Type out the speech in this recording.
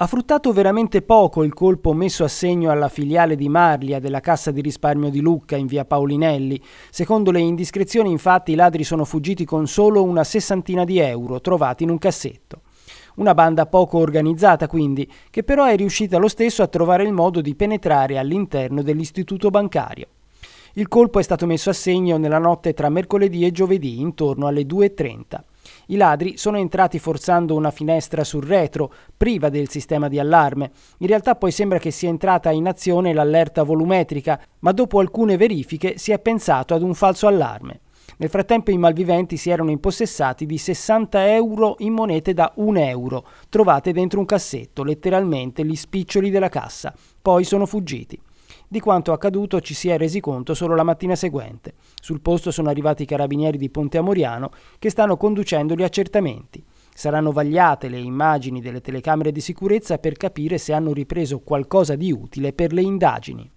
Ha fruttato veramente poco il colpo messo a segno alla filiale di Marlia della Cassa di risparmio di Lucca in via Paulinelli. Secondo le indiscrezioni, infatti, i ladri sono fuggiti con solo una sessantina di euro trovati in un cassetto. Una banda poco organizzata, quindi, che però è riuscita lo stesso a trovare il modo di penetrare all'interno dell'istituto bancario. Il colpo è stato messo a segno nella notte tra mercoledì e giovedì, intorno alle 2.30. I ladri sono entrati forzando una finestra sul retro, priva del sistema di allarme. In realtà poi sembra che sia entrata in azione l'allerta volumetrica, ma dopo alcune verifiche si è pensato ad un falso allarme. Nel frattempo i malviventi si erano impossessati di 60 euro in monete da 1 euro, trovate dentro un cassetto, letteralmente gli spiccioli della cassa. Poi sono fuggiti. Di quanto accaduto ci si è resi conto solo la mattina seguente. Sul posto sono arrivati i carabinieri di Ponte Amoriano che stanno conducendo gli accertamenti. Saranno vagliate le immagini delle telecamere di sicurezza per capire se hanno ripreso qualcosa di utile per le indagini.